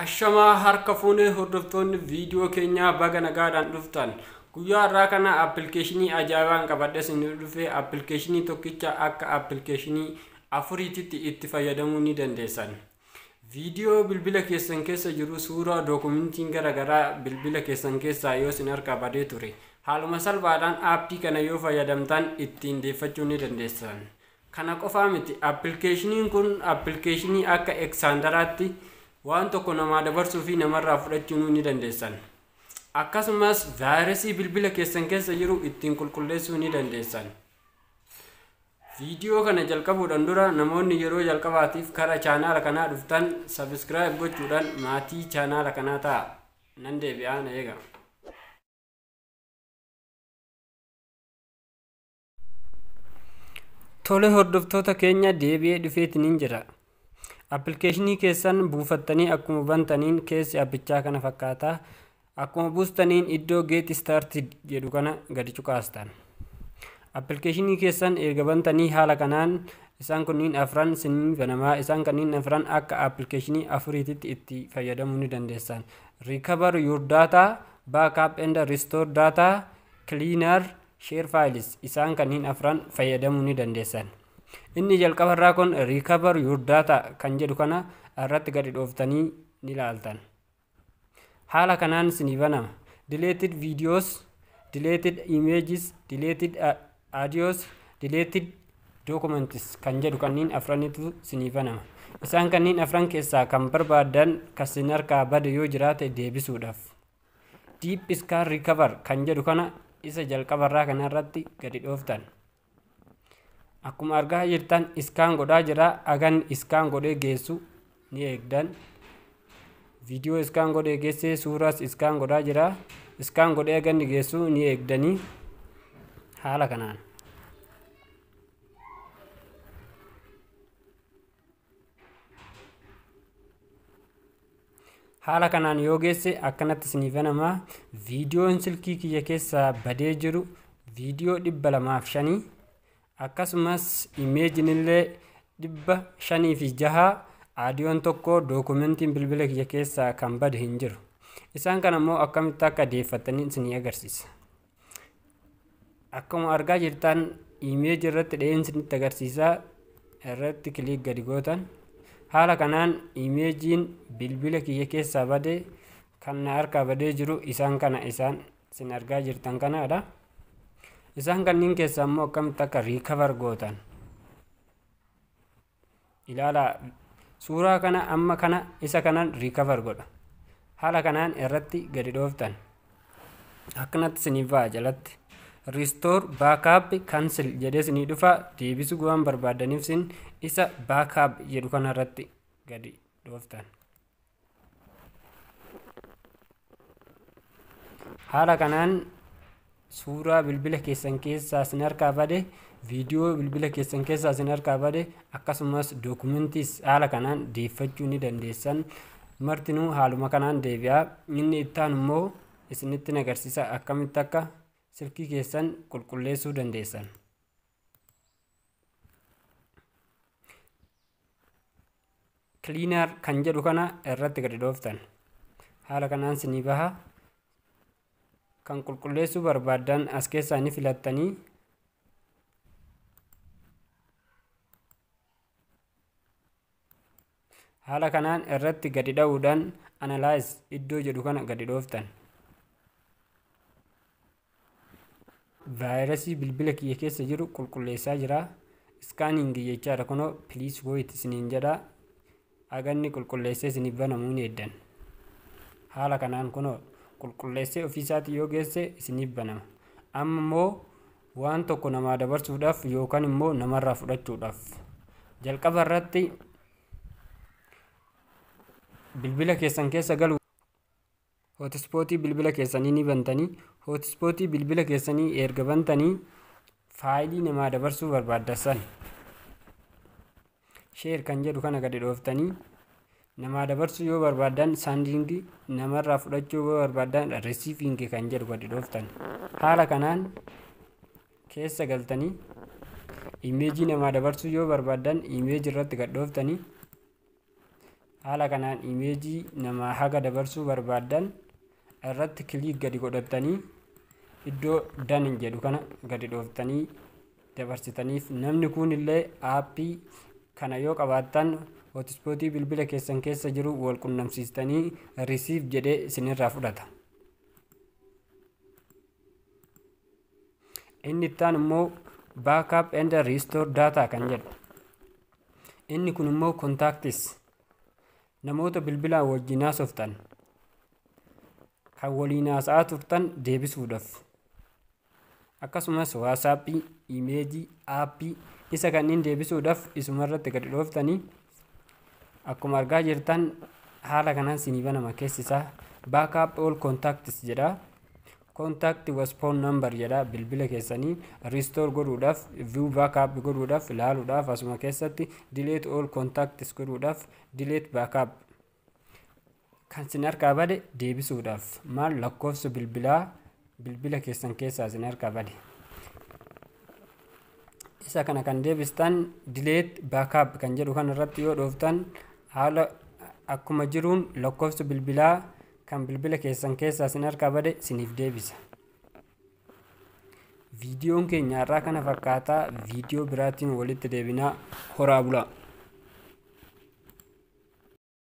ashamaa harka fuunee hordoftoonni viidiyoo keenyaa baga nagaadhaan dhuftan guyyaa irraa kana appilikeeshinii ajaa'ibaan qabadhes ni dhufee appilikeeshinii tokkicha akka appilikeeshinii afuriititti itti fayyadamuu ni dandeessan viidiyoo bilbila keessan keessa jiru suuraa dookumentiin garaa bilbila keessan keessaa yoo isin harka badee ture haaluma salphaadhaan aappii kana yoo fayyadamtaan ittiin deeffachuu ni dandeessan kana qofaa miti appilikeeshiniin kun appilikeeshinii akka eksandaraatti waan tokko namaa dabarsuu fi namarraa fudhachuu ni dandeessan akkasumas vaayirasii bilbila keessan keessa jiru ittiin qulqulleessuu ni dandeessan viidiyoo kana jalqabuudhaan dura namoonni yeroo jalqabaatiif kara chaanaala kanaa dhuftan sabiskiraayib gochuudhaan maatii chaanaala kanaa ta'a nan deebi'aa eega tole hordoftoota keenya deebi'ee dhufeetiin jira applikeeshinii keessan buufattanii akkuma hubantaniin keessi appichaa kana fakkaata. Akkuma buustaniin iddoo Get Started jedhu kana gadi cuqaastan. applikeeshinii keessan erga bantanii haala kanaan isaan kunniin afran sinii banamaa isaan kanneen afran akka applikeeshinii afuriititti itti fayyadamuu ni dandeessan. Recover your data, backup and restore data, cleaner, share files isaan kanneen afran fayyadamuu ni dandeessan. Inni jalqabarraa kun your data kan jedhu kana irratti gadi dhooftanii ni ilaaltan. Haala kanaan sinii banama. Deleted videos, deleted images, deleted uh, audios, deleted documents kan jedhu kanneen afranitu sinii banama. Isaan kanneen afran keessaa kan barbaadan kasin harkaa bada yoo jiraate deebisuudhaaf. Deep scan recover kan jedhu kana isa jalqabarraa kanarratti gadi dhooftan. akkuma argaa jirtan iskaan godhaa jira agan iskaan godhee geessu ni eegdan viidiyoo iskaan godhee geesse suuraas iskaan godhaa jira iskaan godhee agan geessu ni eegdanii haala kanaan. haala kanaan yoo geesse akkanatti isiniif banamaa viidiyoon silkii kiyya keessa badee jiru viidiyoo dhibba lamaaf shanii akkasumas imeejinillee dhibba shanii fi jaha aadiyoon tokko dookumentiin bilbila kiyya keessaa kan bade hin jiru. Isaan kan ammoo akkamitti akka deeffattanii isinii agarsiisa. Akkuma argaa jirtan imeeji irratti tagarsisa erat agarsiisaa irratti kiliik gadi gootan haala kanaan imeejiin bilbila kiyya keessaa badee kan na harkaa badee jiru isaan kana isaan sin argaa jirtan kanadha isaan kanneen keessaa immoo akkamitti akka riikavar gootan ilaalaa suuraa kana amma kana isa kanan riikavar godha haala kanaan irratti gadi dhooftan akkanatti sinii ba'a jalatti ristoor baakaap kansil jedhee sinii dhufa deebisu waan barbaadaniif sin isa baakaap jedhu kanarratti gadi dhooftan. haala kanaan suuraa bilbila keessan keessaa sin harkaa bade viidiyoo bilbila keessan keessaa sin harkaa bade akkasumas dookumentiis haala kanaan deeffachuu ni dandeessan martinuu haaluma kanaan deebi'aa inni ittaan immoo isinitti nagarsiisa akkamitti akka silkii keessan qulqulleessuu dandeessan. kiliinar kan jedhu kana irratti gadi dhooftan haala kanaan sinii baha. kan qulqulleessuu barbaaddan as keessaa ni filatanii haala kanaan irratti gadi dha'uudhaan analyze iddoo jedhu kana gadi dhooftan. vaayirasii bilbila kiyya keessa jiru qulqulleessaa jira. iskaaniingi jechaadha kunoo piliis wooyit jedhaa aganni qulqulleessee isiniif banamuu ni eeddan haala kanaan kunoo qulqulleessee ofiisaatti yoo geesse isiniif banama. Amma immoo waan tokko namaa dabarsuudhaaf yookaan immoo namarraa fudhachuudhaaf. Jalqaba irratti bilbila keessan keessa galu hootispootii bilbila keessanii ni bantanii hootispootii bilbila keessanii erga bantanii faayilii namaa dabarsuu barbaaddasan sheer kan jedhu kana gadi dhooftanii namaa dabarsuu yoo barbaaddan saandiingii, namarraa fudhachuu yoo barbaaddan risiiviingii kan jedhu gadi dhooftan. Haala kanaan keessa galtanii imeejii namaa dabarsuu yoo barbaaddan imeejii irratti gad dhooftanii haala kanaan imeejii namaa haga dabarsuu barbaaddan irratti kiliik gadi godhattanii iddoo dan jedhu kana gadi dhooftanii dabarsitaniif namni kun illee aappii kana yoo qabaatan. Hootspootii bilbila keessan keessa jiru wal quunnamsiistanii risiif jedhee isinirraa fudhata. Inni ittaan immoo baakaap and restore daataa kan jedhu. Inni kun immoo kontaaktis namoota bilbilaan wajjii softan kan waliin haasa'aa turtan deebisuudhaaf. Akkasumas waasaappii, iimeejii, aappii isa kan kanneen deebisuudhaaf isumarratti gad dhooftanii Akkuma argaa jirtan haala kanaan siinii banama keessi isaa backup all contacts jedha. Contact was phone number jedha bilbila keessanii restore godhuudhaaf view backup godhuudhaaf ilaaluudhaaf asuma keessatti delete all contacts godhuudhaaf delete backup kan sin harkaa bade deebisuudhaaf maal lakkoofsa bilbilaa bilbila keessan keessaa sin harkaa bade. Isa kana kan deebistaan delete backup kan jedhu irratti yoo dhooftaan. haala akkuma jiruun lakkoofsa bilbilaa kan bilbila keessan keessa sin harkaa bade siniif deebisa. viidiyoon keenya har'aa kana fakkaataa viidiyoo biraatiin walitti deebinaa horaa bulaa.